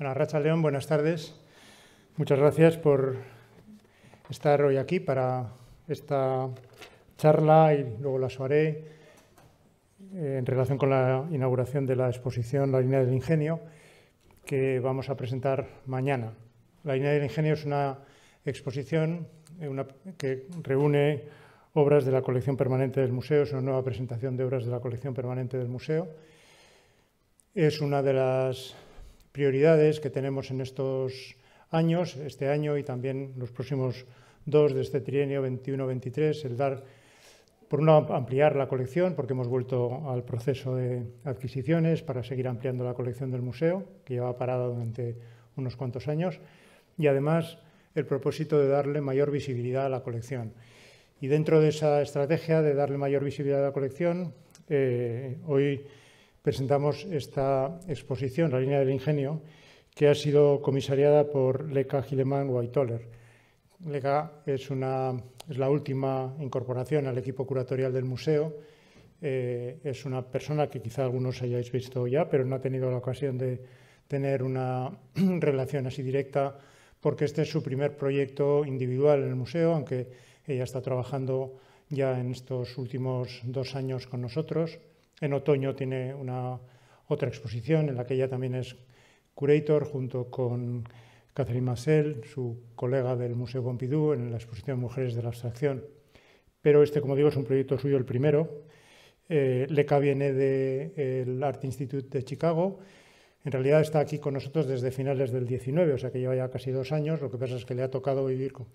Racha León, buenas tardes. Muchas gracias por estar hoy aquí para esta charla y luego la soaré eh, en relación con la inauguración de la exposición La línea del ingenio que vamos a presentar mañana. La línea del ingenio es una exposición eh, que reúne obras de la colección permanente del museo, es una nueva presentación de obras de la colección permanente del museo. Es una de las prioridades que tenemos en estos años, este año y también los próximos dos de este trienio 21-23, el dar, por una, ampliar la colección, porque hemos vuelto al proceso de adquisiciones para seguir ampliando la colección del museo, que lleva parada durante unos cuantos años, y además el propósito de darle mayor visibilidad a la colección. Y dentro de esa estrategia de darle mayor visibilidad a la colección, eh, hoy presentamos esta exposición, La línea del ingenio, que ha sido comisariada por Leca Gileman Waitoller. Leca es, la última incorporación al equipo curatorial del museo. Eh, es una persona que quizá algunos hayáis visto ya, pero no ha tenido la ocasión de tener una relación así directa, porque este es su primer proyecto individual en el museo, aunque ella está trabajando ya en estos últimos dos años con nosotros. En otoño tiene una otra exposición en la que ella también es curator junto con Catherine Massel, su colega del Museo Pompidou, en la exposición Mujeres de la Abstracción. Pero este, como digo, es un proyecto suyo el primero. Eh, Leca viene del Art Institute de Chicago. En realidad está aquí con nosotros desde finales del 19, o sea que lleva ya casi dos años. Lo que pasa es que le ha tocado vivir con,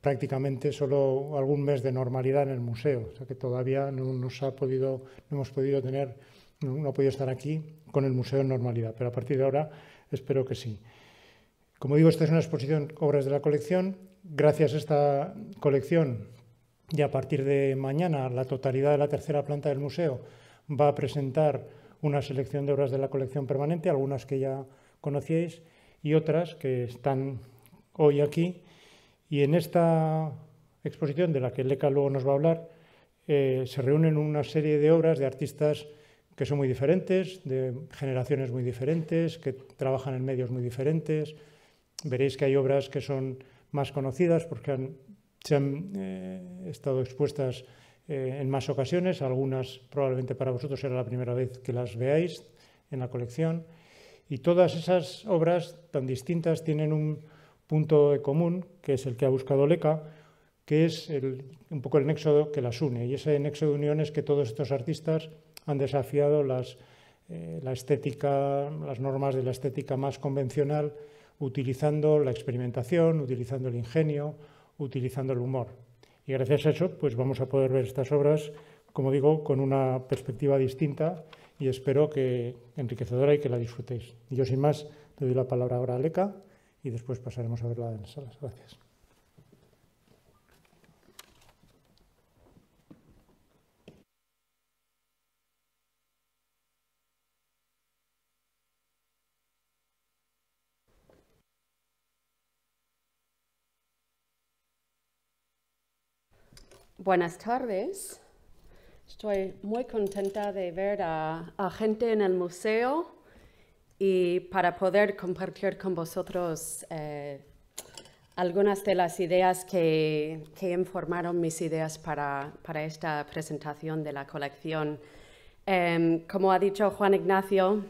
prácticamente solo algún mes de normalidad en el museo, o sea que todavía no nos ha podido, no hemos podido tener, no, podido estar aquí con el museo en normalidad, pero a partir de ahora espero que sí. Como digo, esta es una exposición obras de la colección. Gracias a esta colección, y a partir de mañana, la totalidad de la tercera planta del museo va a presentar una selección de obras de la colección permanente, algunas que ya conocíais y otras que están hoy aquí y en esta exposición, de la que Leca luego nos va a hablar, eh, se reúnen una serie de obras de artistas que son muy diferentes, de generaciones muy diferentes, que trabajan en medios muy diferentes. Veréis que hay obras que son más conocidas porque han, se han eh, estado expuestas eh, en más ocasiones, algunas probablemente para vosotros será la primera vez que las veáis en la colección. Y todas esas obras tan distintas tienen un punto de común, que es el que ha buscado Leca, que es un poco el nexo que las une. Y ese nexo de unión es que todos estos artistas han desafiado las, eh, la estética, las normas de la estética más convencional, utilizando la experimentación, utilizando el ingenio, utilizando el humor. Y gracias a eso, pues vamos a poder ver estas obras, como digo, con una perspectiva distinta y espero que enriquecedora y que la disfrutéis. yo sin más le doy la palabra ahora a Leca y después pasaremos a verla en salas. Gracias. Buenas tardes. Estoy muy contenta de ver a, a gente en el museo y para poder compartir con vosotros eh, algunas de las ideas que, que informaron mis ideas para, para, esta presentación de la colección. Em, como ha dicho Juan Ignacio,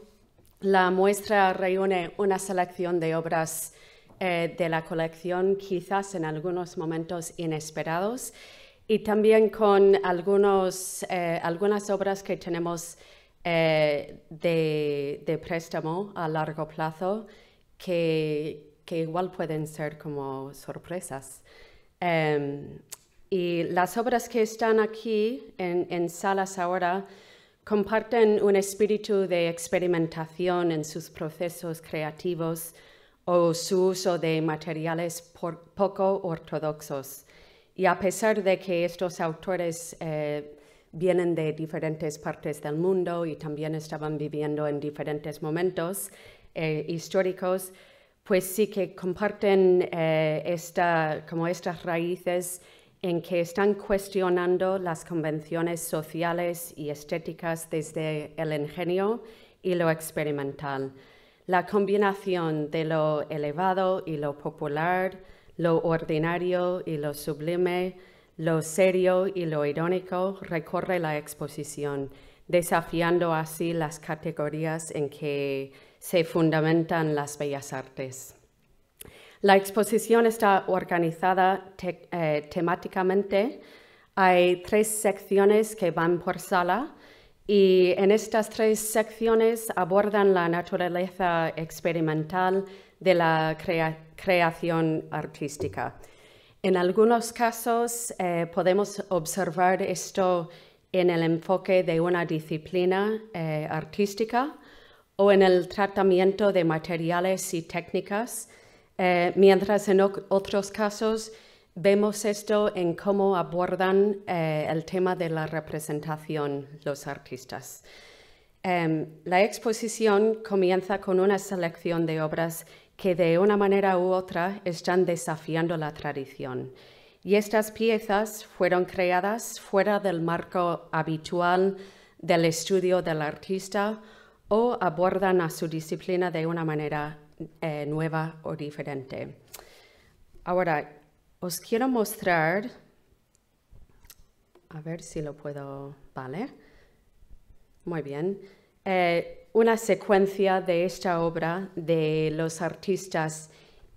la muestra reúne una selección de obras eh, de la colección, quizás en algunos momentos inesperados, y también con algunos, eh, algunas obras que tenemos eh, de, préstamo a largo plazo que, igual pueden ser como sorpresas. Em, y las obras que están aquí en, en salas ahora comparten un espíritu de experimentación en sus procesos creativos o su uso de materiales poco ortodoxos. Y a pesar de que estos autores eh, vienen de diferentes partes del mundo y también estaban viviendo en diferentes momentos eh, históricos, pues sí que comparten eh, como estas raíces en que están cuestionando las convenciones sociales y estéticas desde el ingenio y lo experimental. La combinación de lo elevado y lo popular, lo ordinario y lo sublime, lo serio y lo irónico recorre la exposición, desafiando así las categorías en que se fundamentan las bellas artes. La exposición está organizada eh, temáticamente. Hay tres secciones que van por sala y en estas tres secciones abordan la naturaleza experimental de la creación artística. En algunos casos eh, podemos observar esto en el enfoque de una disciplina eh, artística o en el tratamiento de materiales y técnicas, eh, mientras en otros casos vemos esto en cómo abordan el tema de la representación los artistas. Em, la exposición comienza con una selección de obras que de una manera u otra están desafiando la tradición. Y estas piezas fueron creadas fuera del marco habitual del estudio del artista o abordan a su disciplina de una manera eh, nueva o diferente. Ahora, os quiero mostrar, a ver si lo puedo, vale, muy bien, eh, una secuencia de esta obra de los artistas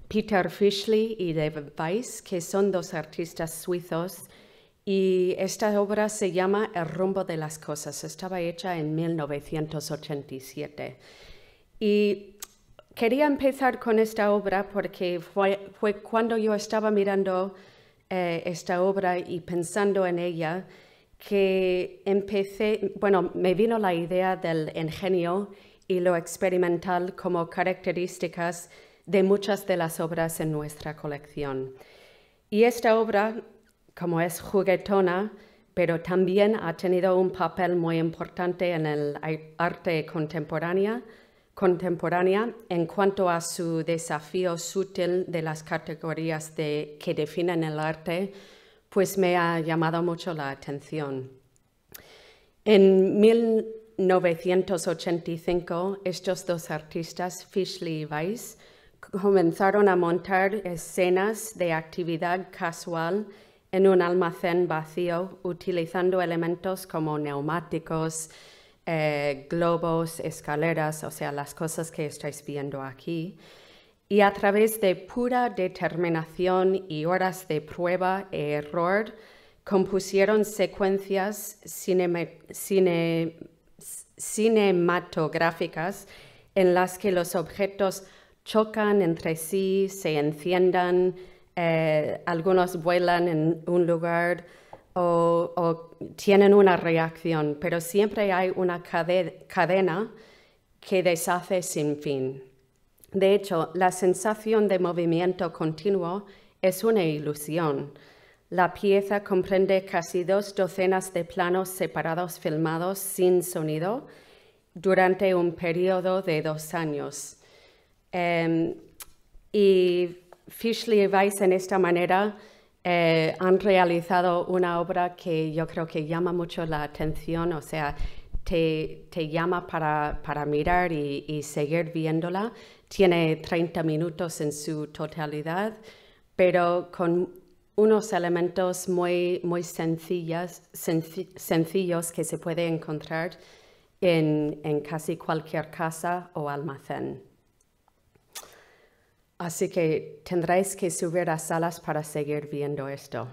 Peter Fishley y David Weiss, que son dos artistas suizos, y esta obra se llama El rumbo de las cosas. Estaba hecha en 1987. Y quería empezar con esta obra porque fue, cuando yo estaba mirando eh, esta obra y pensando en ella, que empecé, bueno, me vino la idea del ingenio y lo experimental como características de muchas de las obras en nuestra colección. Y esta obra, como es juguetona, pero también ha tenido un papel muy importante en el arte contemporánea, contemporánea en cuanto a su desafío sutil de las categorías que definen el arte pues me ha llamado mucho la atención. En 1985, estos dos artistas, Fishley y Weiss, comenzaron a montar escenas de actividad casual en un almacén vacío utilizando elementos como neumáticos, eh, globos, escaleras, o sea, las cosas que estáis viendo aquí, y a través de pura determinación y horas de prueba e error compusieron secuencias cinematográficas en las que los objetos chocan entre sí, se enciendan, eh, algunos vuelan en un lugar o, tienen una reacción, pero siempre hay una cadena que deshace sin fin. De hecho, la sensación de movimiento continuo es una ilusión. La pieza comprende casi dos docenas de planos separados filmados sin sonido durante un periodo de dos años. Em, y Fishley y Weiss en esta manera eh, han realizado una obra que yo creo que llama mucho la atención, o sea, te, llama para, mirar y, seguir viéndola. Tiene 30 minutos en su totalidad, pero con unos elementos muy, sencillos que se puede encontrar en, en casi cualquier casa o almacén. Así que tendréis que subir a salas para seguir viendo esto.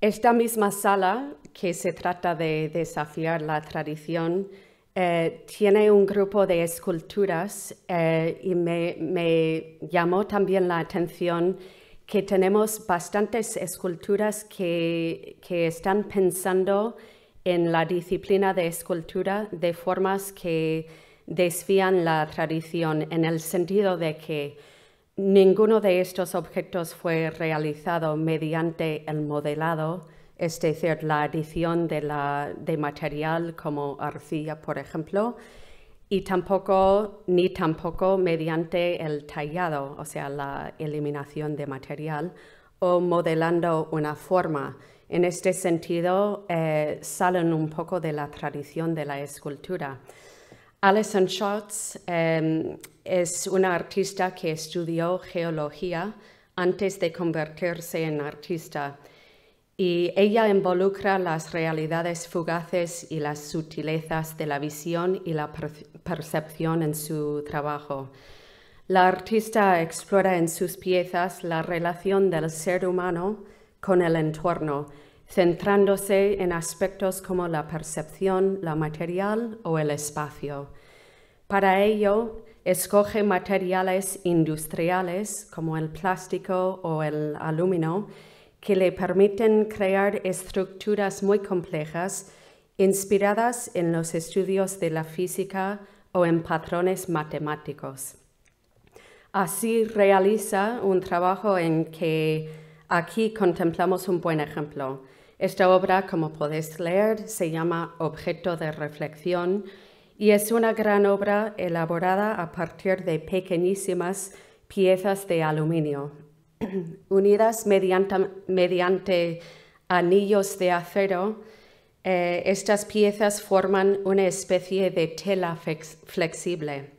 Esta misma sala que se trata de desafiar la tradición, eh, tiene un grupo de esculturas eh, y me, llamó también la atención que tenemos bastantes esculturas que, que están pensando en la disciplina de escultura de formas que desvían la tradición en el sentido de que ninguno de estos objetos fue realizado mediante el modelado, es este, decir, la adición de, material como arcilla, por ejemplo, y tampoco, ni tampoco mediante el tallado, o sea, la eliminación de material, o modelando una forma. En este sentido, eh, salen un poco de la tradición de la escultura. Alison Schatz em, es una artista que estudió geología antes de convertirse en artista y ella involucra las realidades fugaces y las sutilezas de la visión y la percepción en su trabajo. La artista explora en sus piezas la relación del ser humano con el entorno, centrándose en aspectos como la percepción, la material o el espacio. Para ello, escoge materiales industriales como el plástico o el aluminio, que le permiten crear estructuras muy complejas inspiradas en los estudios de la física o en patrones matemáticos. Así realiza un trabajo en que aquí contemplamos un buen ejemplo. Esta obra, como podéis leer, se llama Objeto de Reflexión y es una gran obra elaborada a partir de pequeñísimas piezas de aluminio, unidas mediante, anillos de acero, eh, estas piezas forman una especie de tela flexible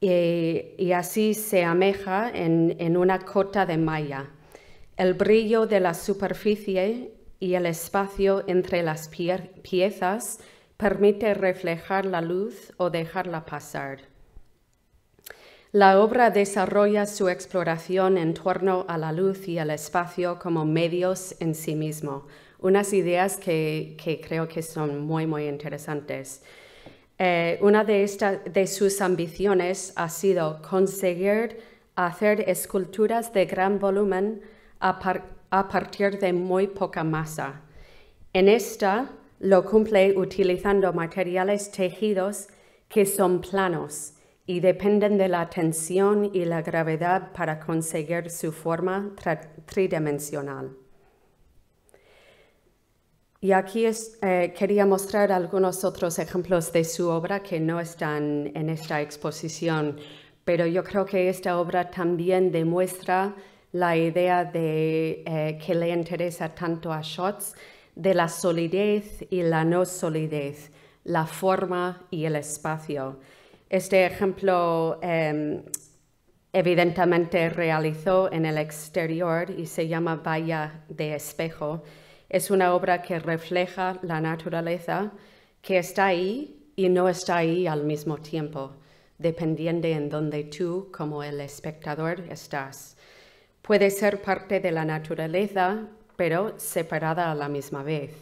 y, así se ameja en, una cota de malla. El brillo de la superficie y el espacio entre las piezas permite reflejar la luz o dejarla pasar. La obra desarrolla su exploración en torno a la luz y al espacio como medios en sí mismo, unas ideas que, creo que son muy, muy interesantes. Eh, una de, de sus ambiciones ha sido conseguir hacer esculturas de gran volumen a partir de muy poca masa. En esta lo cumple utilizando materiales tejidos que son planos, y dependen de la tensión y la gravedad para conseguir su forma tridimensional. Y aquí eh, quería mostrar algunos otros ejemplos de su obra que no están en esta exposición, pero yo creo que esta obra también demuestra la idea eh, que le interesa tanto a Schotz de la solidez y la no solidez, la forma y el espacio. Este ejemplo em, evidentemente realizó en el exterior y se llama Valla de Espejo. Es una obra que refleja la naturaleza que está ahí y no está ahí al mismo tiempo, dependiendo en donde tú, como el espectador, estás. Puede ser parte de la naturaleza, pero separada a la misma vez.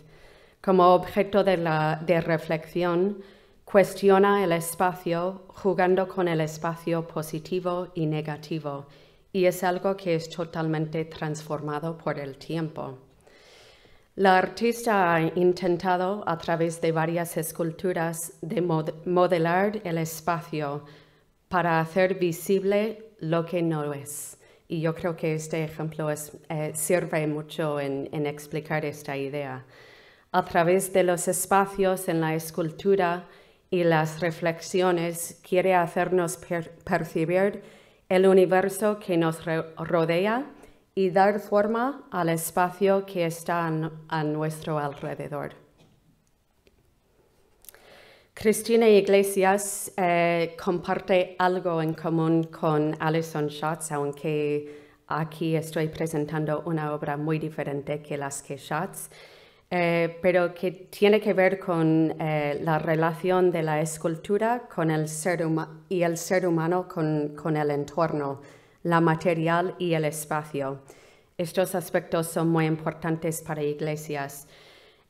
Como objeto de reflexión, Cuestiona el espacio jugando con el espacio positivo y negativo y es algo que es totalmente transformado por el tiempo. La artista ha intentado a través de varias esculturas de modelar el espacio para hacer visible lo que no es. Y yo creo que este ejemplo eh, sirve mucho en explicar esta idea. A través de los espacios en la escultura, y las reflexiones quiere hacernos percibir el universo que nos rodea y dar forma al espacio que está a nuestro alrededor. Cristina Iglesias eh, comparte algo en común con Alison Schatz, aunque aquí estoy presentando una obra muy diferente que las que Schatz. Eh, pero que tiene que ver con eh, la relación de la escultura con y el ser humano con, el entorno, la material y el espacio. Estos aspectos son muy importantes para iglesias.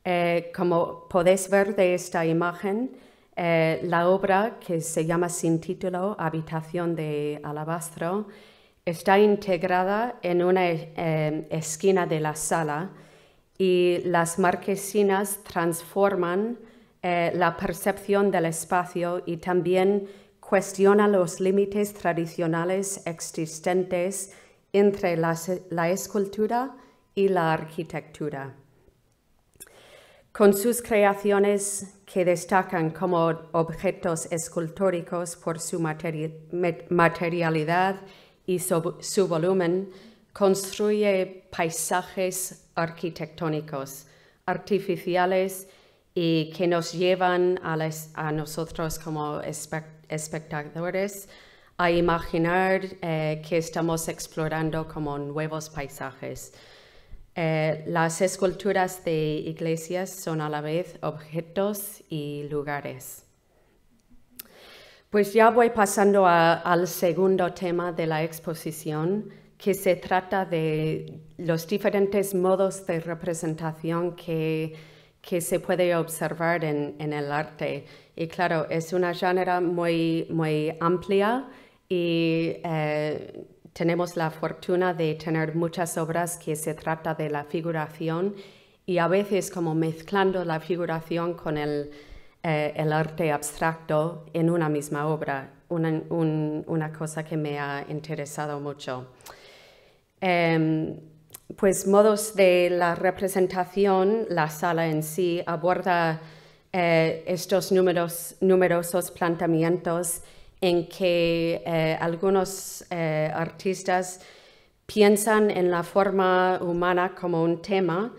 Eh, como podéis ver de esta imagen, la obra que se llama sin título Habitación de Alabastro está integrada en una esquina de la sala y las marquesinas transforman eh, la percepción del espacio y también cuestiona los límites tradicionales existentes entre la, escultura y la arquitectura. Con sus creaciones que destacan como objetos escultóricos por su materialidad y su volumen, construye paisajes arquitectónicos, artificiales y que nos llevan a, nosotros como espectadores a imaginar eh, que estamos explorando como nuevos paisajes. Eh, las esculturas de iglesias son a la vez objetos y lugares. Pues ya voy pasando al segundo tema de la exposición, que se trata de los diferentes modos de representación que, se puede observar en, el arte. Y claro, es una género muy, muy amplia y eh, tenemos la fortuna de tener muchas obras que se trata de la figuración y a veces como mezclando la figuración con el, eh, arte abstracto en una misma obra, una cosa que me ha interesado mucho. Em, pues modos de la representación, la sala en sí aborda eh, estos numerosos planteamientos en que eh, algunos eh, artistas piensan en la forma humana como un tema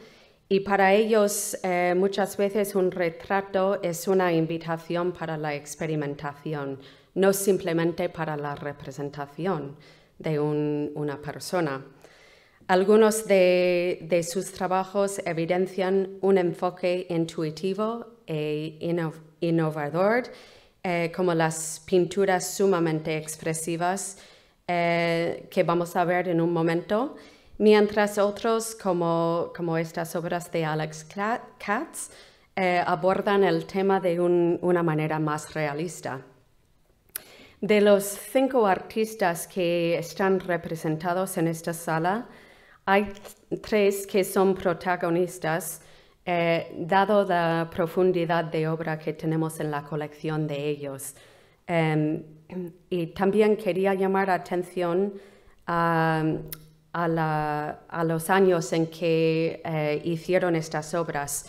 y para ellos muchas veces un retrato es una invitación para la experimentación, no simplemente para la representación de una persona. Algunos de, sus trabajos evidencian un enfoque intuitivo e innovador, eh, como las pinturas sumamente expresivas eh, que vamos a ver en un momento, mientras otros, como, estas obras de Alex Katz, eh, abordan el tema de una manera más realista. De los cinco artistas que están representados en esta sala, hay tres que son protagonistas, eh, dado la profundidad de obra que tenemos en la colección de ellos. Em, y también quería llamar atención a, los años en que eh, hicieron estas obras.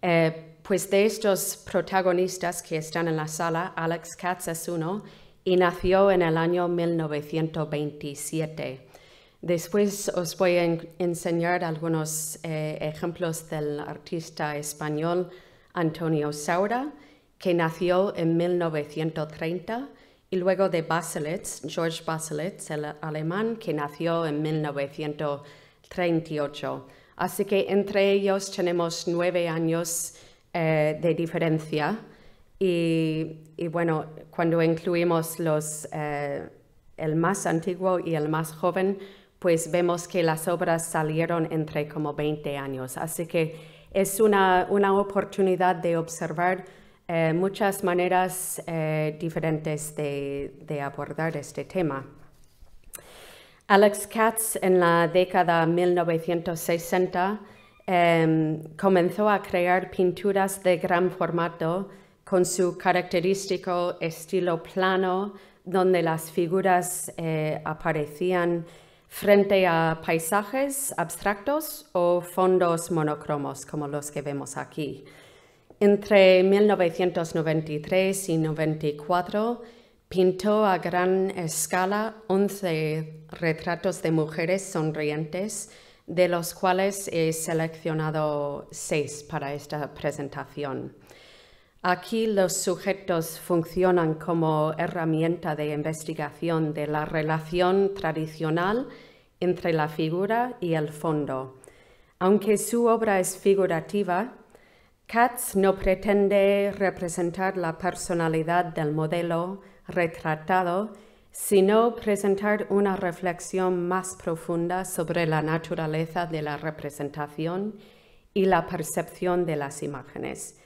Eh, pues de estos protagonistas que están en la sala, Alex Katz es uno y nació en el año 1927. Después os voy a enseñar algunos eh, ejemplos del artista español Antonio Saura, que nació en 1930, y luego de Baselitz, George Baselitz, el alemán, que nació en 1938. Así que entre ellos tenemos nueve años eh, de diferencia y, bueno, cuando incluimos los, eh, el más antiguo y el más joven, pues vemos que las obras salieron entre como 20 años. Así que es una, oportunidad de observar eh, muchas maneras eh, diferentes de, abordar este tema. Alex Katz en la década 1960 em, comenzó a crear pinturas de gran formato con su característico estilo plano, donde las figuras eh, aparecían frente a paisajes abstractos o fondos monocromos, como los que vemos aquí. Entre 1993 y 94 pintó a gran escala 11 retratos de mujeres sonrientes, de los cuales he seleccionado seis para esta presentación. Aquí los sujetos funcionan como herramienta de investigación de la relación tradicional entre la figura y el fondo. Aunque su obra es figurativa, Katz no pretende representar la personalidad del modelo retratado, sino presentar una reflexión más profunda sobre la naturaleza de la representación y la percepción de las imágenes.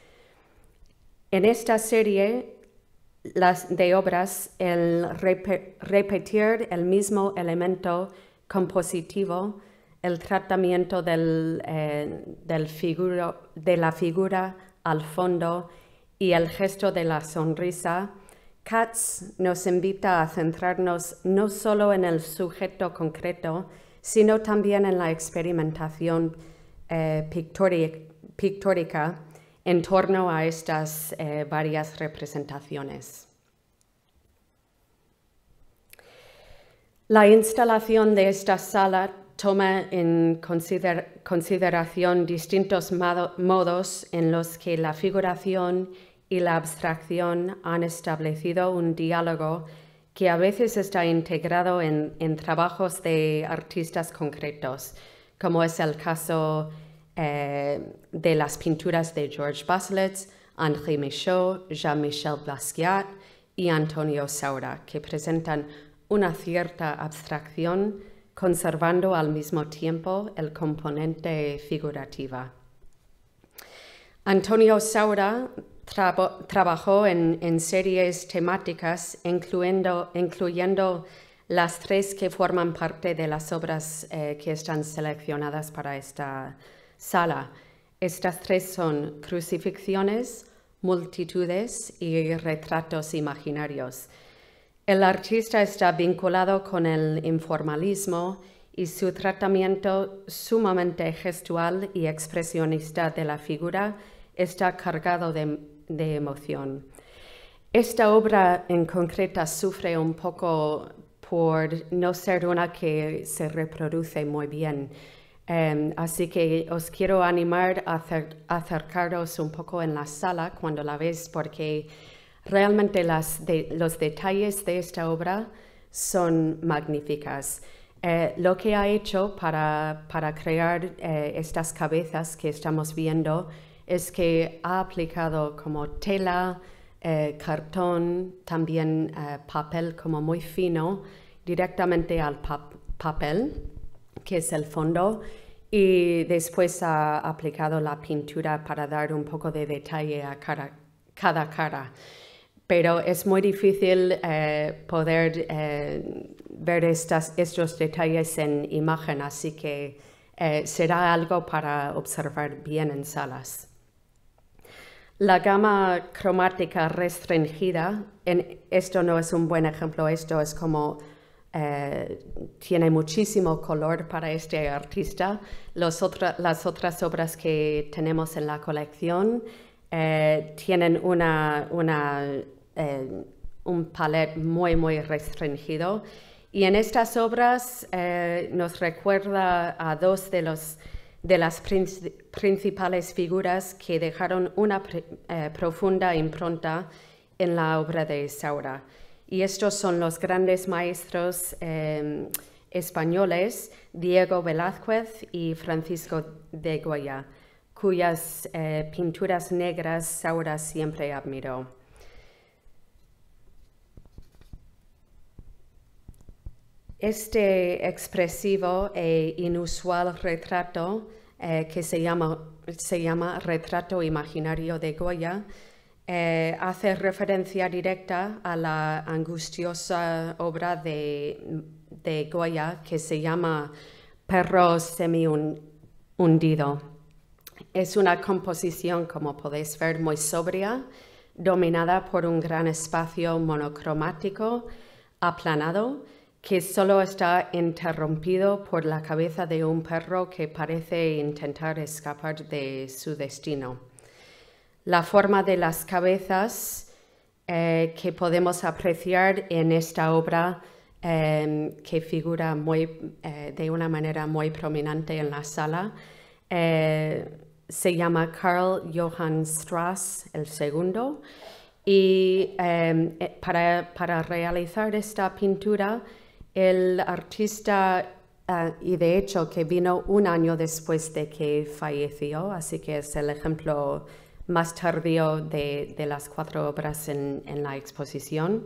En esta serie de obras, el repetir el mismo elemento compositivo, el tratamiento del, eh, de la figura al fondo y el gesto de la sonrisa, Katz nos invita a centrarnos no solo en el sujeto concreto, sino también en la experimentación eh, pictórica en torno a estas eh, varias representaciones. La instalación de esta sala toma en consideración distintos modos en los que la figuración y la abstracción han establecido un diálogo que a veces está integrado en, trabajos de artistas concretos, como es el caso eh, de las pinturas de George Baselet, André Michaud, Jean-Michel Basquiat y Antonio Saura, que presentan una cierta abstracción conservando al mismo tiempo el componente figurativa. Antonio Saura trabajó en, series temáticas, incluyendo, las tres que forman parte de las obras eh, que están seleccionadas para esta sala. Estas tres son crucifixiones, multitudes y retratos imaginarios. El artista está vinculado con el informalismo y su tratamiento sumamente gestual y expresionista de la figura está cargado de, emoción. Esta obra en concreto sufre un poco por no ser una que se reproduce muy bien. Em, así que os quiero animar a acercaros un poco en la sala cuando la veis porque realmente los detalles de esta obra son magníficas. Eh, lo que ha hecho para, para crear eh, estas cabezas que estamos viendo es que ha aplicado como tela, eh, cartón, también papel como muy fino directamente al papel que es el fondo, y después ha aplicado la pintura para dar un poco de detalle a cada cara. Pero es muy difícil eh, poder eh, ver estos detalles en imagen, así que eh, será algo para observar bien en salas. La gama cromática restringida, en, esto no es un buen ejemplo, esto es como eh, tiene muchísimo color para este artista. las otras obras que tenemos en la colección eh, tienen eh, un palet muy, muy restringido. Y en estas obras nos recuerda a dos de, las principales figuras que dejaron una profunda impronta en la obra de Saura. Y estos son los grandes maestros em, españoles Diego Velázquez y Francisco de Goya, cuyas eh, pinturas negras Saura siempre admiró. Este expresivo e inusual retrato eh, que se llama Retrato Imaginario de Goya eh, hace referencia directa a la angustiosa obra de, de Goya que se llama Perro semi hundido. Es una composición, como podéis ver, muy sobria, dominada por un gran espacio monocromático aplanado que solo está interrumpido por la cabeza de un perro que parece intentar escapar de su destino la forma de las cabezas eh, que podemos apreciar en esta obra em, que figura muy, eh, de una manera muy prominente en la sala. Eh, se llama Carl Johann Strauss el segundo y em, para, para, realizar esta pintura el artista y de hecho que vino un año después de que falleció, así que es el ejemplo más tardío de, las cuatro obras en, la exposición.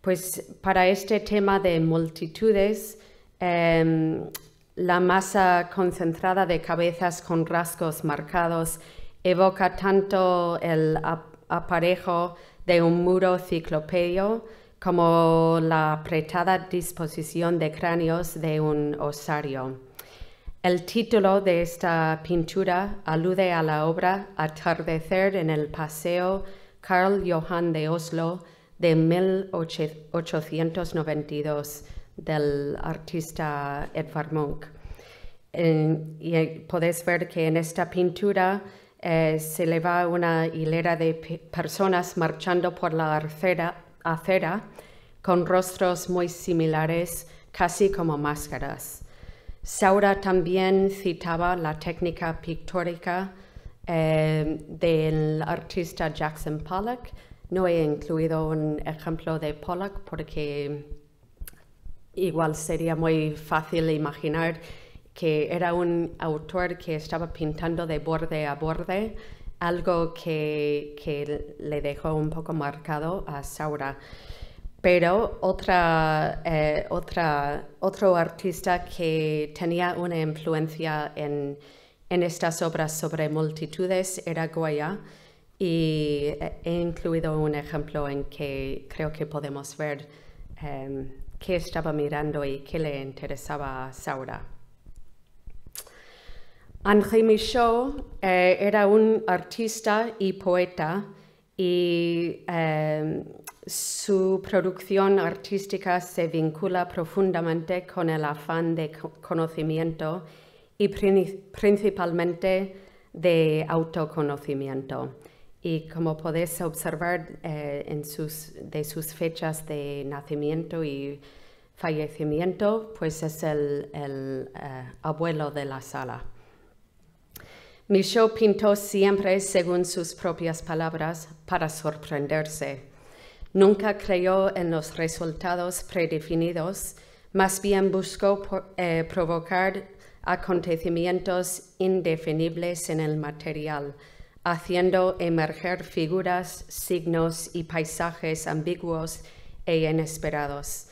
Pues para este tema de multitudes, em, la masa concentrada de cabezas con rasgos marcados evoca tanto el aparejo de un muro ciclopeo como la apretada disposición de cráneos de un osario. El título de esta pintura alude a la obra Atardecer en el Paseo Carl Johan de Oslo de 1892 del artista Edvard Munch. y eh, podéis ver que en esta pintura eh, se le va una hilera de personas marchando por la acera con rostros muy similares, casi como máscaras. Saura también citaba la técnica pictórica eh, del artista Jackson Pollock. No he incluido un ejemplo de Pollock porque igual sería muy fácil imaginar que era un autor que estaba pintando de borde a borde, algo que, que le dejó un poco marcado a Saura. Pero otra, eh, otra, otro artista que tenía una influencia en, en estas obras sobre multitudes era Goya y he incluido un ejemplo en que creo que podemos ver em, qué estaba mirando y qué le interesaba a Saura. André Michaud eh, era un artista y poeta y em, su producción artística se vincula profundamente con el afán de conocimiento y principalmente de autoconocimiento. Y como podéis observar eh, sus, de sus fechas de nacimiento y fallecimiento, pues es el, eh, abuelo de la sala. Michaud pintó siempre, según sus propias palabras, para sorprenderse Nunca creyó en los resultados predefinidos, más bien buscó eh, provocar acontecimientos indefinibles en el material, haciendo emerger figuras, signos y paisajes ambiguos e inesperados.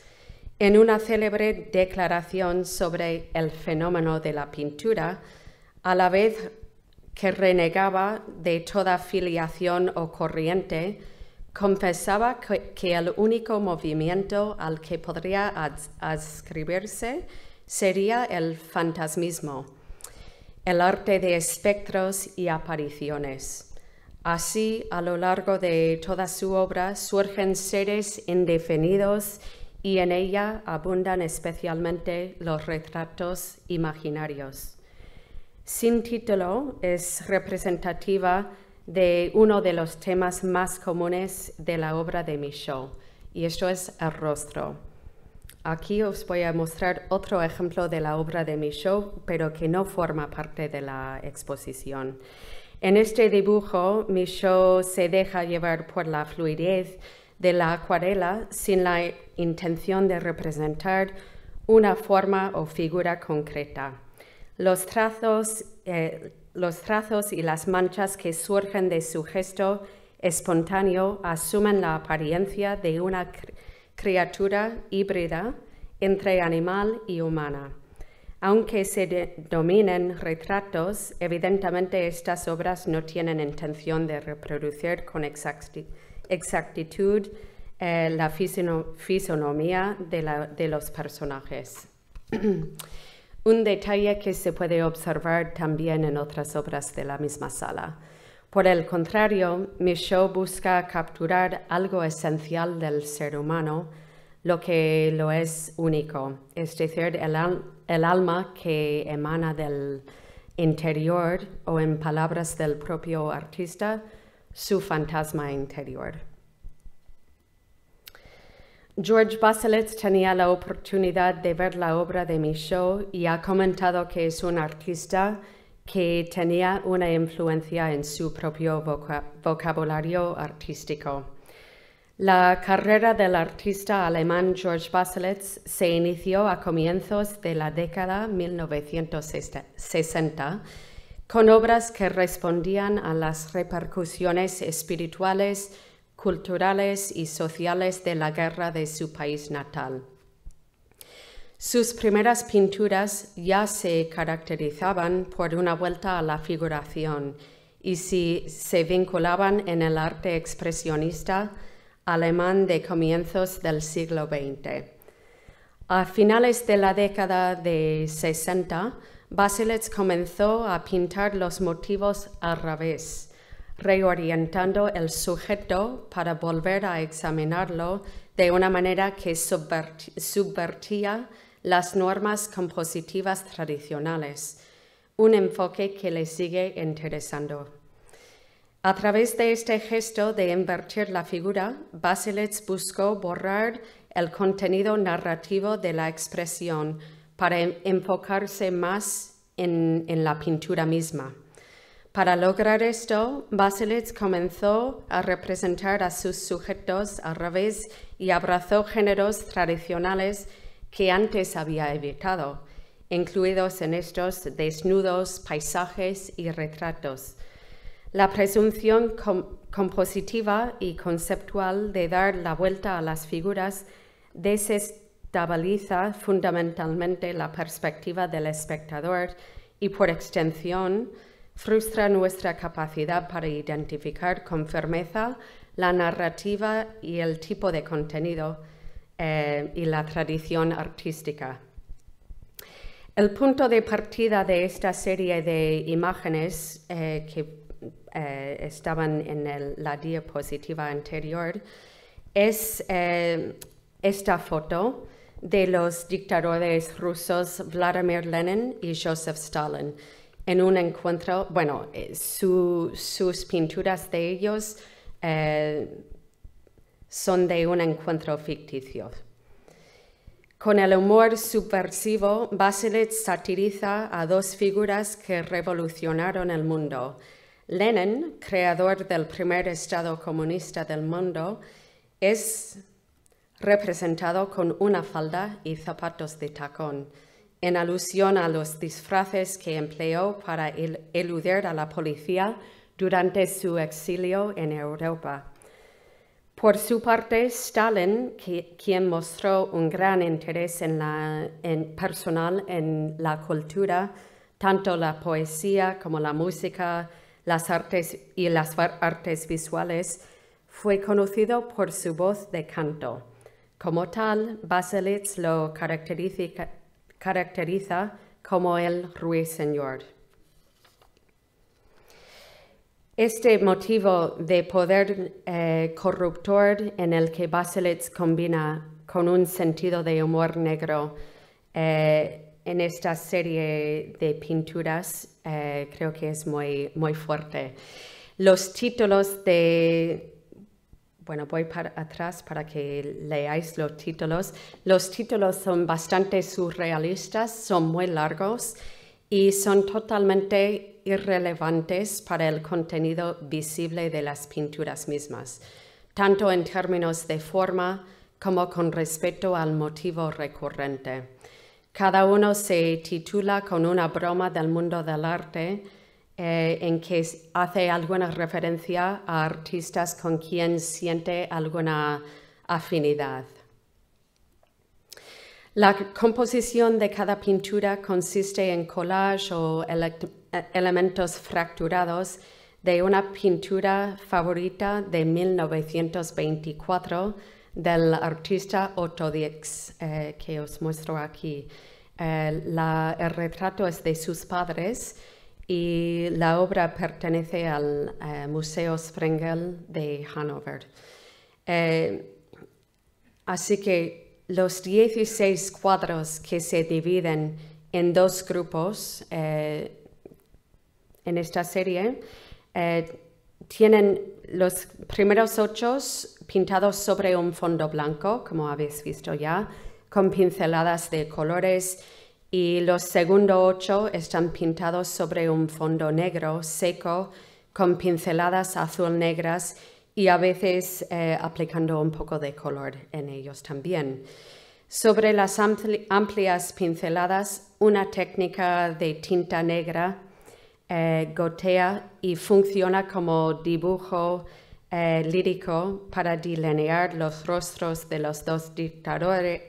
En una célebre declaración sobre el fenómeno de la pintura, a la vez que renegaba de toda filiación o corriente, confesaba que, el único movimiento al que podría adscribirse sería el fantasmismo, el arte de espectros y apariciones. Así, a lo largo de toda su obra surgen seres indefinidos y en ella abundan especialmente los retratos imaginarios. Sin título es representativa de uno de los temas más comunes de la obra de Michaud, y eso es el rostro. Aquí os voy a mostrar otro ejemplo de la obra de Michaud, pero que no forma parte de la exposición. En este dibujo, Michaud se deja llevar por la fluidez de la acuarela sin la intención de representar una forma o figura concreta. Los trazos eh, los trazos y las manchas que surgen de su gesto espontáneo asumen la apariencia de una criatura híbrida entre animal y humana. Aunque se dominen retratos, evidentemente estas obras no tienen intención de reproducir con exactitud eh, la fisonomía de los personajes. un detalle que se puede observar también en otras obras de la misma sala. Por el contrario, mi busca capturar algo esencial del ser humano, lo que lo es único, es decir, el alma que emana del interior o en palabras del propio artista, su fantasma interior. George Baselitz tenía la oportunidad de ver la obra de show y ha comentado que es un artista que tenía una influencia en su propio vocabulario artístico. La carrera del artista alemán George Baselitz se inició a comienzos de la década 1960 con obras que respondían a las repercusiones espirituales culturales y sociales de la guerra de su país natal. Sus primeras pinturas ya se caracterizaban por una vuelta a la figuración y si se vinculaban en el arte expresionista alemán de comienzos del siglo XX. A finales de la década de 60, Baselitz comenzó a pintar los motivos al revés, reorientando el sujeto para volver a examinarlo de una manera que subvertía las normas compositivas tradicionales, un enfoque que le sigue interesando. A través de este gesto de invertir la figura, Baselitz buscó borrar el contenido narrativo de la expresión para enfocarse más en la pintura misma. Para lograr esto, Baselitz comenzó a representar a sus sujetos al revés y abrazó géneros tradicionales que antes había evitado, incluidos en estos desnudos, paisajes y retratos. La presunción compositiva y conceptual de dar la vuelta a las figuras desestabiliza fundamentalmente la perspectiva del espectador y, por extensión, frustra nuestra capacidad para identificar con firmeza la narrativa y el tipo de contenido eh, y la tradición artística. El punto de partida de esta serie de imágenes eh, que eh, estaban en la diapositiva anterior es esta foto de los dictadores rusos Vladimir Lenin y Joseph Stalin en un encuentro, bueno, eh, sus pinturas de ellos eh, son de un encuentro ficticio. Con el humor subversivo, Baselet satiriza a dos figuras que revolucionaron el mundo. Lenin, creador del primer Estado comunista del mundo, es representado con una falda y zapatos de tacón en alusión a los disfraces que empleó para eludir a la policía durante su exilio en Europa. Por su parte, Stalin, quien mostró un gran interés personal en la cultura, tanto la poesía como la música, las artes y las artes visuales, fue conocido por su voz de canto. Como tal, Baselitz lo caracteriza, caracteriza como el ruiseñor. Este motivo de poder eh, corruptor en el que Baselitz combina con un sentido de humor negro eh, en esta serie de pinturas eh, creo que es muy, muy fuerte. Los títulos de bueno, voy para atrás para que leáis los títulos. Los títulos son bastante surrealistas, son muy largos y son totalmente irrelevantes para el contenido visible de las pinturas mismas, tanto en términos de forma como con respecto al motivo recurrente. Cada uno se titula con una broma del mundo del arte, eh, en que hace alguna referencia a artistas con quien siente alguna afinidad. La composición de cada pintura consiste en collage o elementos fracturados de una pintura favorita de 1924 del artista Otto Dix, eh, que os muestro aquí. Eh, el retrato es de sus padres y la obra pertenece al eh, Museo Sprengel de Hannover. Eh, así que los 16 cuadros que se dividen en dos grupos eh, en esta serie tienen los primeros ocho pintados sobre un fondo blanco, como habéis visto ya, con pinceladas de colores y los segundos ocho están pintados sobre un fondo negro seco con pinceladas azul negras y a veces eh, aplicando un poco de color en ellos también. Sobre las amplias pinceladas, una técnica de tinta negra eh, gotea y funciona como dibujo eh, lírico para delinear los rostros de los dos dictadores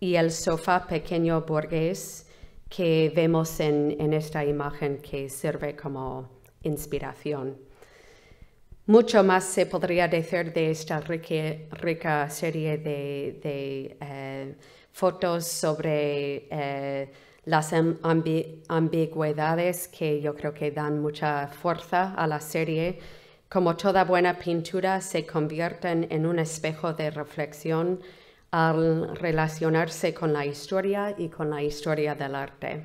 y el sofá pequeño burgués que vemos en, esta imagen que sirve como inspiración. Mucho más se podría decir de esta rica serie de, eh, fotos sobre eh, las ambigüedades que yo creo que dan mucha fuerza a la serie. Como toda buena pintura, se convierten en un espejo de reflexión al relacionarse con la historia y con la historia del arte.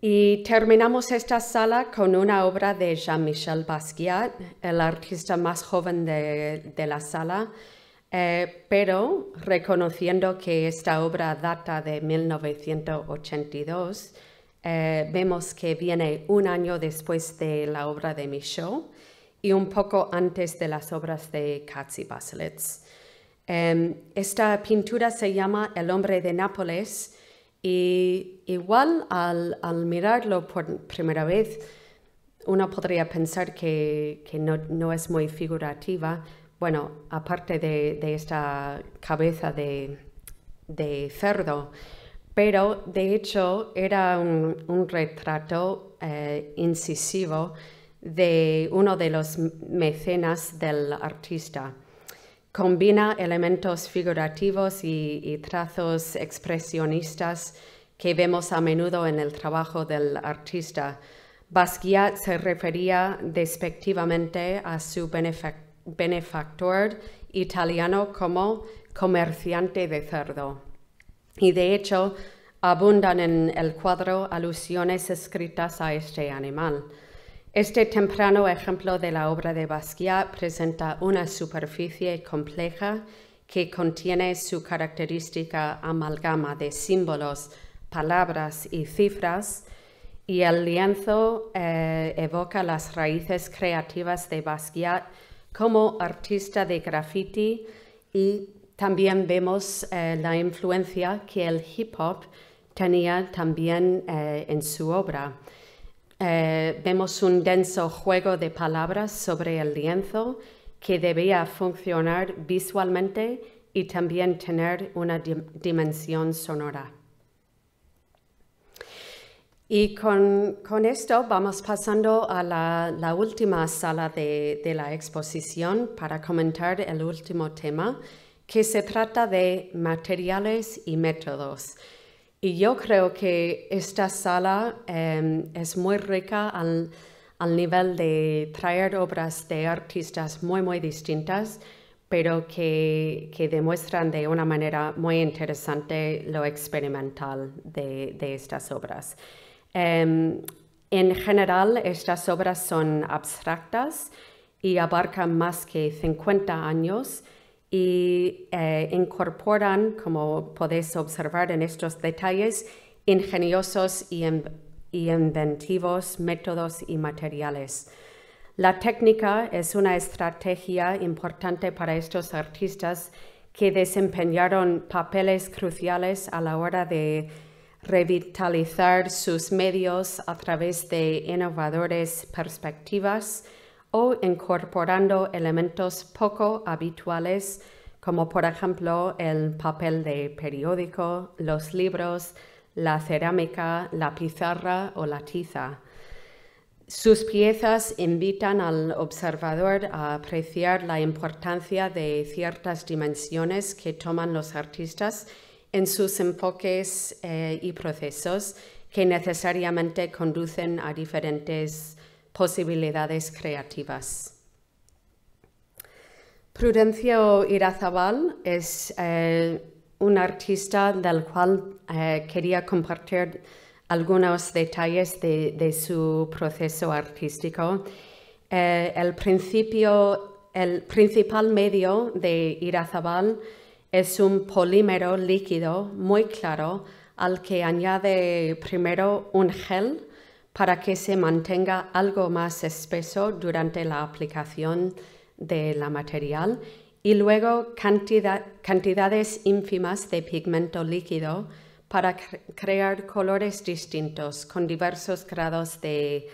Y terminamos esta sala con una obra de Jean-Michel Basquiat, el artista más joven de, la sala, eh, pero reconociendo que esta obra data de 1982, eh, vemos que viene un año después de la obra de Michaud y un poco antes de las obras de Katzi Baselitz. Em, esta pintura se llama El hombre de Nápoles y igual al, mirarlo por primera vez, uno podría pensar que, no, es muy figurativa. Bueno, aparte de, esta cabeza de, cerdo, pero de hecho era un, retrato eh, incisivo de uno de los mecenas del artista. Combina elementos figurativos y, trazos expresionistas que vemos a menudo en el trabajo del artista. Basquiat se refería despectivamente a su benefactor italiano como comerciante de cerdo. Y de hecho, abundan en el cuadro alusiones escritas a este animal. Este temprano ejemplo de la obra de Basquiat presenta una superficie compleja que contiene su característica amalgama de símbolos, palabras y cifras, y el lienzo eh, evoca las raíces creativas de Basquiat como artista de graffiti y también vemos eh, la influencia que el hip hop tenía también eh, en su obra. Eh, vemos un denso juego de palabras sobre el lienzo que debía funcionar visualmente y también tener una dimensión sonora. Y con, esto vamos pasando a la, última sala de, la exposición para comentar el último tema, que se trata de materiales y métodos. Y yo creo que esta sala em, es muy rica al, al, nivel de traer obras de artistas muy, muy distintas, pero que, que demuestran de una manera muy interesante lo experimental de, estas obras. Em, en general, estas obras son abstractas y abarcan más que 50 años y eh, incorporan, como podéis observar en estos detalles, ingeniosos y, y inventivos métodos y materiales. La técnica es una estrategia importante para estos artistas que desempeñaron papeles cruciales a la hora de revitalizar sus medios a través de innovadores perspectivas, incorporando elementos poco habituales como por ejemplo el papel de periódico, los libros, la cerámica, la pizarra o la tiza. Sus piezas invitan al observador a apreciar la importancia de ciertas dimensiones que toman los artistas en sus enfoques eh, y procesos que necesariamente conducen a diferentes posibilidades creativas. Prudencio Irazabal es eh, un artista del cual eh, quería compartir algunos detalles de, su proceso artístico. Eh, el, principio, el principal medio de Irazabal es un polímero líquido muy claro al que añade primero un gel para que se mantenga algo más espeso durante la aplicación de la material y luego cantidades ínfimas de pigmento líquido para crear colores distintos con diversos grados de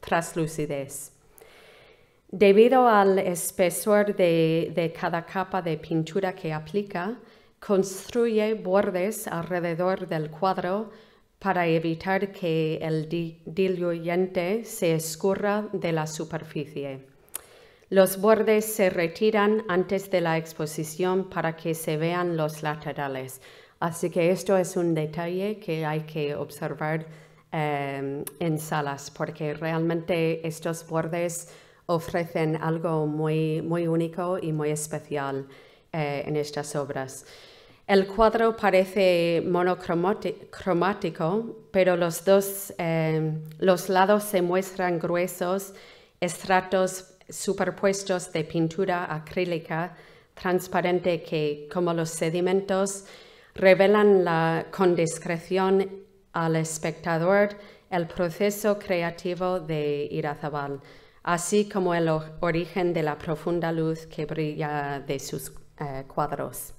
translucidez. Debido al espesor de cada capa de pintura que aplica, construye bordes alrededor del cuadro para evitar que el diluyente se escurra de la superficie. Los bordes se retiran antes de la exposición para que se vean los laterales. Así que esto es un detalle que hay que observar em, en salas porque realmente estos bordes ofrecen algo muy, único y muy especial eh, en estas obras. El cuadro parece monocromático, pero los dos em, los lados se muestran gruesos, estratos superpuestos de pintura acrílica transparente que, como los sedimentos, revelan la, con discreción al espectador el proceso creativo de Irazabal, así como el origen de la profunda luz que brilla de sus eh, cuadros.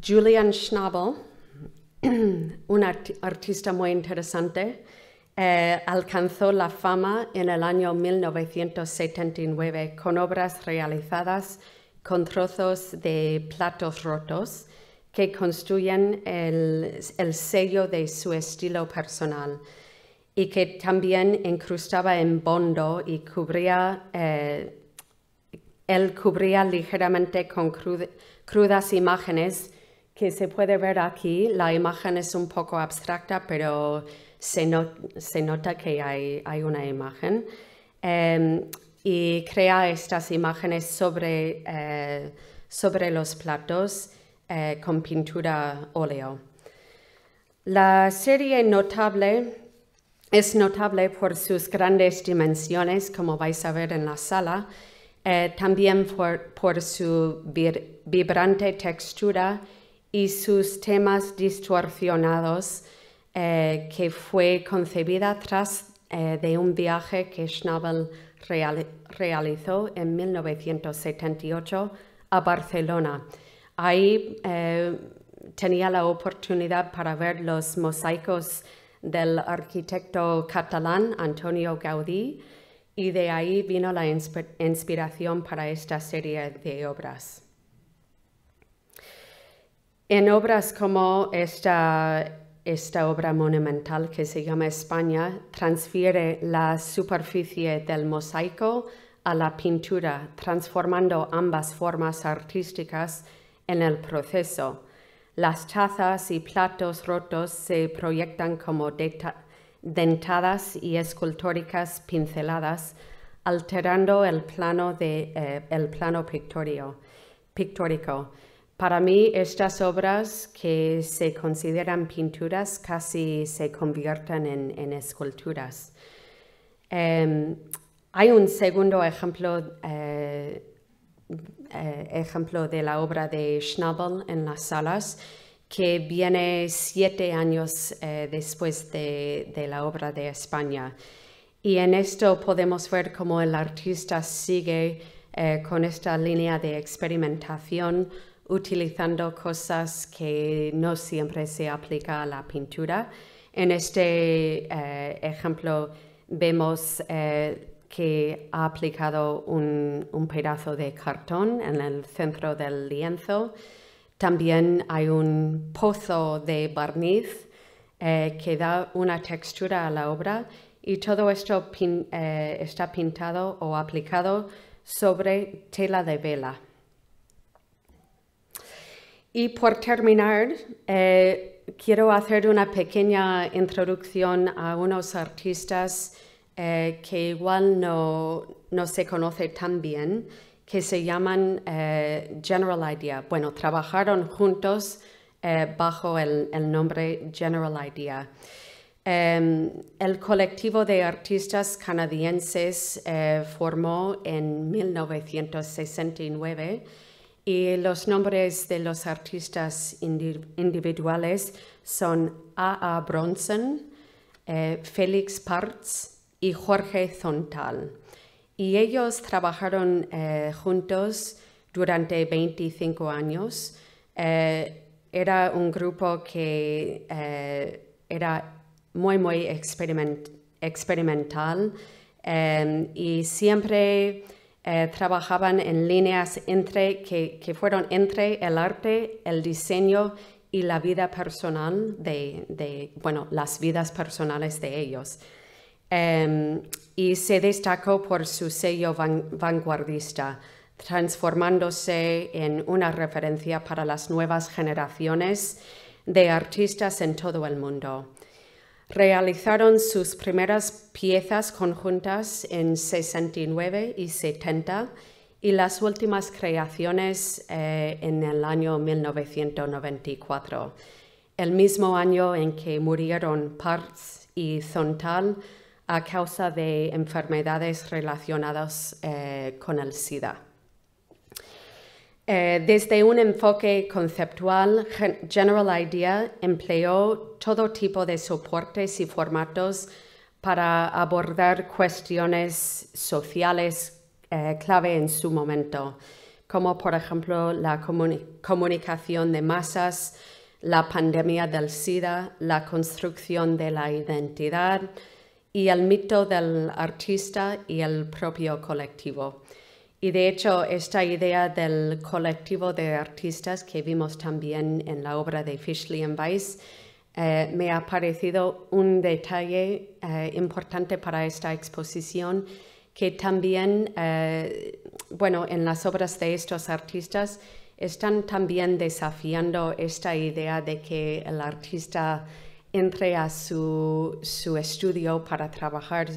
Julian Schnabel, un artista muy interesante, eh, alcanzó la fama en el año 1979 con obras realizadas con trozos de platos rotos que construyen el, el sello de su estilo personal y que también incrustaba en bondo y cubría, eh, él cubría ligeramente con crudas imágenes que se puede ver aquí. La imagen es un poco abstracta, pero se, nota que hay, una imagen. Em, y crea estas imágenes sobre, eh, los platos eh, con pintura óleo. La serie notable es notable por sus grandes dimensiones, como vais a ver en la sala, eh, también por su vibrante textura y sus temas distorsionados, eh, que fue concebida tras eh, de un viaje que Schnabel realizó en 1978 a Barcelona. Ahí eh, tenía la oportunidad para ver los mosaicos del arquitecto catalán Antonio Gaudí y de ahí vino la inspiración para esta serie de obras. En obras como esta, obra monumental que se llama España, transfiere la superficie del mosaico a la pintura, transformando ambas formas artísticas en el proceso. Las tazas y platos rotos se proyectan como dentadas y escultóricas pinceladas, alterando el plano, eh, el plano pictórico. Para mí, estas obras que se consideran pinturas casi se convierten en, esculturas. Em, hay un segundo ejemplo, eh, eh, ejemplo de la obra de Schnabel en las salas, que viene siete años eh, después de, la obra de España. Y en esto podemos ver cómo el artista sigue con esta línea de experimentación utilizando cosas que no siempre se aplica a la pintura. En este eh, ejemplo vemos eh, que ha aplicado un, pedazo de cartón en el centro del lienzo. También hay un pozo de barniz eh, que da una textura a la obra y todo esto está pintado o aplicado sobre tela de vela. Y por terminar, eh, quiero hacer una pequeña introducción a unos artistas eh, que igual no, se conoce tan bien, que se llaman eh, General Idea. Bueno, trabajaron juntos bajo el, nombre General Idea. Em, el colectivo de artistas canadienses formó en 1969 y los nombres de los artistas individuales son A.A. A. Bronson, eh, Félix Parts y Jorge Zontal. Y ellos trabajaron eh, juntos durante 25 años. Eh, era un grupo que era muy, muy experimental y siempre eh, trabajaban en líneas que, fueron entre el arte, el diseño y la vida personal de, las vidas personales de ellos. Em, y se destacó por su sello vanguardista, transformándose en una referencia para las nuevas generaciones de artistas en todo el mundo. Realizaron sus primeras piezas conjuntas en 69 y 70 y las últimas creaciones eh, en el año 1994, el mismo año en que murieron Parts y Zontal a causa de enfermedades relacionadas eh, con el SIDA. Eh, desde un enfoque conceptual, General Idea empleó todo tipo de soportes y formatos para abordar cuestiones sociales eh, clave en su momento, como por ejemplo la comunicación de masas, la pandemia del SIDA, la construcción de la identidad y el mito del artista y el propio colectivo. Y de hecho, esta idea del colectivo de artistas que vimos también en la obra de Fishley and Weiss eh, me ha parecido un detalle eh, importante para esta exposición que también, eh, bueno, en las obras de estos artistas están también desafiando esta idea de que el artista entre a su estudio para trabajar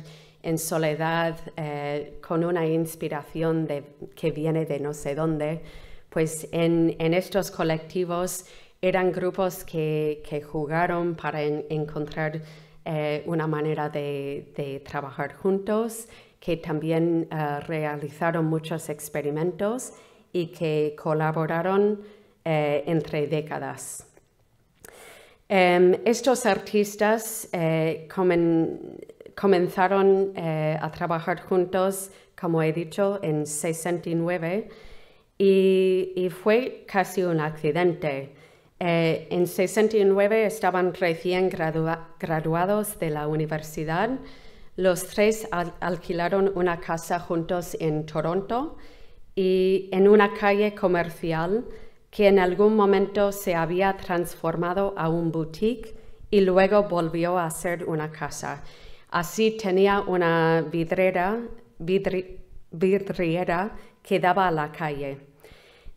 en soledad, eh, con una inspiración que viene de no sé dónde, pues en, estos colectivos eran grupos que, jugaron para encontrar eh, una manera de, trabajar juntos, que también eh, realizaron muchos experimentos y que colaboraron entre décadas. Em, estos artistas comen, comenzaron eh, a trabajar juntos, como he dicho, en 69 y, fue casi un accidente. Eh, en 69 estaban recién graduados de la universidad. Los tres alquilaron una casa juntos en Toronto y en una calle comercial que en algún momento se había transformado a un boutique y luego volvió a ser una casa. Así tenía una vidriera que daba a la calle.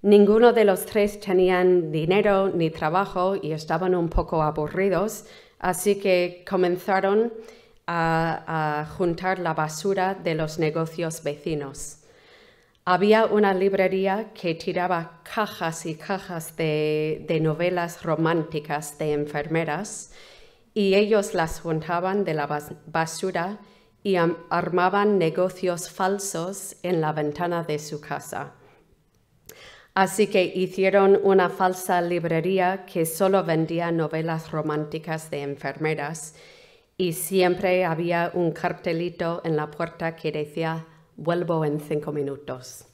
Ninguno de los tres tenían dinero ni trabajo y estaban un poco aburridos, así que comenzaron a, juntar la basura de los negocios vecinos. Había una librería que tiraba cajas y cajas de novelas románticas de enfermeras y ellos las juntaban de la basura y armaban negocios falsos en la ventana de su casa. Así que hicieron una falsa librería que solo vendía novelas románticas de enfermeras y siempre había un cartelito en la puerta que decía vuelvo en cinco minutos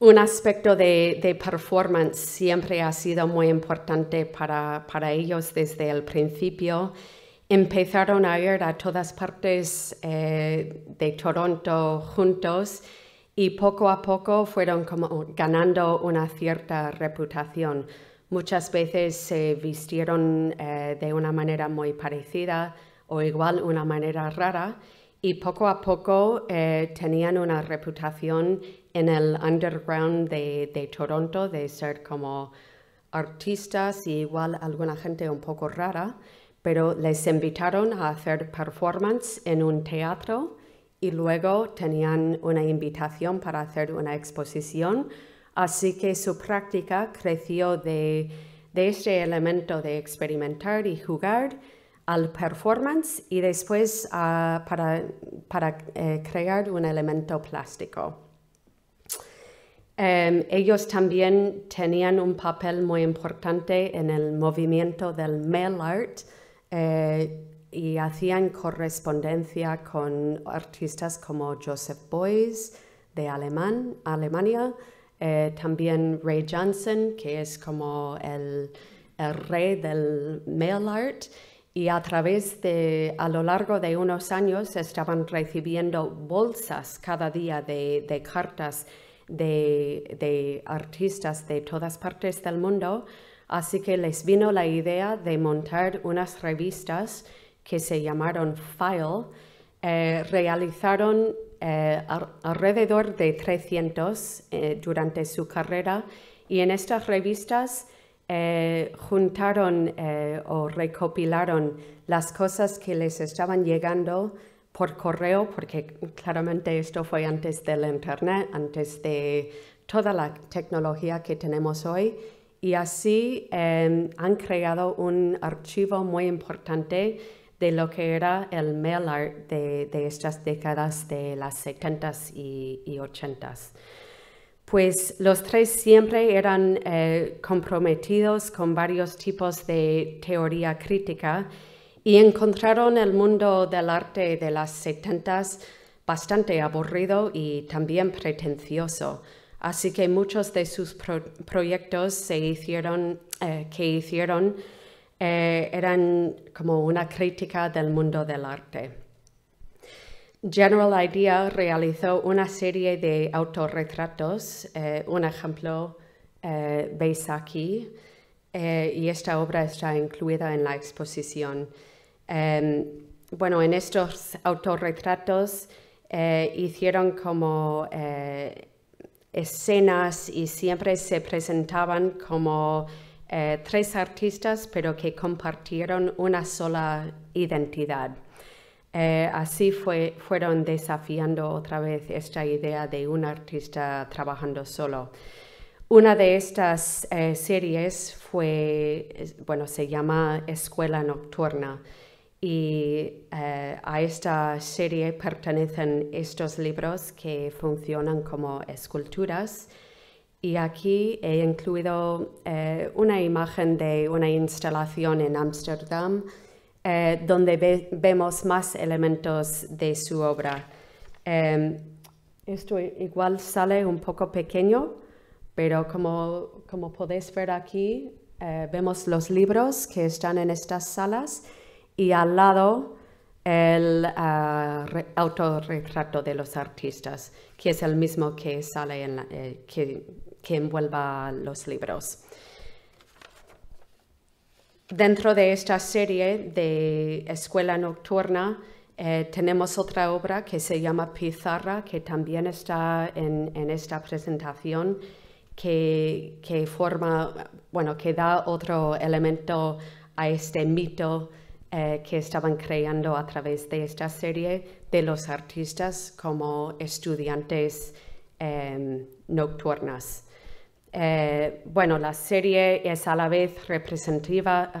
un aspecto de, performance siempre ha sido muy importante para, ellos desde el principio. Empezaron a ir a todas partes eh, de Toronto juntos y poco a poco fueron ganando una cierta reputación. Muchas veces se vistieron eh, de una manera muy parecida o igual una manera rara y poco a poco eh, tenían una reputación en el underground de, Toronto, de ser como artistas y igual alguna gente un poco rara, pero les invitaron a hacer performance en un teatro y luego tenían una invitación para hacer una exposición, así que su práctica creció de, este elemento de experimentar y jugar al performance y después para, eh, crear un elemento plástico. Em, ellos también tenían un papel muy importante en el movimiento del mail art eh, y hacían correspondencia con artistas como Joseph Beuys de Alemán, Alemania, eh, también Ray Johnson, que es como el, rey del mail art y a través de, a lo largo de unos años estaban recibiendo bolsas cada día de cartas de, artistas de todas partes del mundo, así que les vino la idea de montar unas revistas que se llamaron File, eh, realizaron eh, alrededor de 300 eh, durante su carrera y en estas revistas juntaron o recopilaron las cosas que les estaban llegando por correo, porque claramente esto fue antes del Internet, antes de toda la tecnología que tenemos hoy. Y así em, han creado un archivo muy importante de lo que era el mail art de, estas décadas de las 70s y, y 80s. Pues los tres siempre eran eh, comprometidos con varios tipos de teoría crítica y encontraron el mundo del arte de las setentas bastante aburrido y también pretencioso, así que muchos de sus proyectos eh, que hicieron eh, eran como una crítica del mundo del arte. General Idea realizó una serie de autorretratos, eh, un ejemplo veis aquí, y esta obra está incluida en la exposición. Em, bueno, en estos autorretratos eh, hicieron como eh, escenas y siempre se presentaban como eh, tres artistas, pero que compartieron una sola identidad. así fueron desafiando otra vez esta idea de un artista trabajando solo. Una de estas series fue, bueno, se llama Escuela Nocturna. Y eh, a esta serie pertenecen estos libros que funcionan como esculturas. Y aquí he incluido eh, una imagen de una instalación en Ámsterdam eh, donde vemos más elementos de su obra. Em, esto igual sale un poco pequeño, pero como, como podéis ver aquí, vemos los libros que están en estas salas y al lado el eh, autorretrato de los artistas, que es el mismo que sale eh, que, envuelva los libros. Dentro de esta serie de Escuela Nocturna eh, tenemos otra obra que se llama Pizarra, que también está en, esta presentación, que, forma, bueno, que da otro elemento a este mito eh, que estaban creando a través de esta serie de los artistas como estudiantes em, nocturnas. Eh, bueno, la serie es a la vez representativa,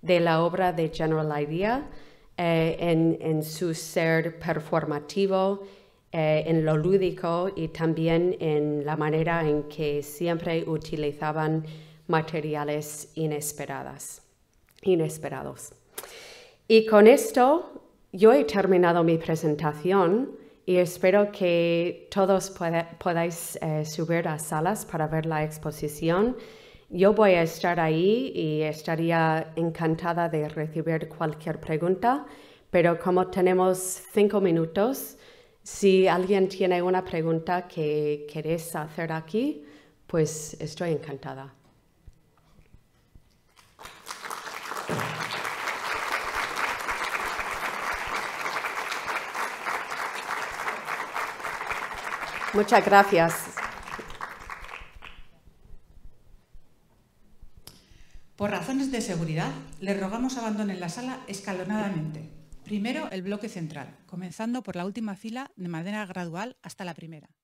de la obra de General Idea eh, en, en, su ser performativo, en lo lúdico y también en la manera en que siempre utilizaban materiales inesperadas inesperados. Y con esto yo he terminado mi presentación y espero que todos podáis eh, subir a salas para ver la exposición. Yo voy a estar ahí y estaría encantada de recibir cualquier pregunta, pero como tenemos cinco minutos, si alguien tiene una pregunta que queréis hacer aquí, pues estoy encantada. Muchas gracias. Por razones de seguridad, le rogamos abandonen la sala escalonadamente. Primero el bloque central, comenzando por la última fila de manera gradual hasta la primera.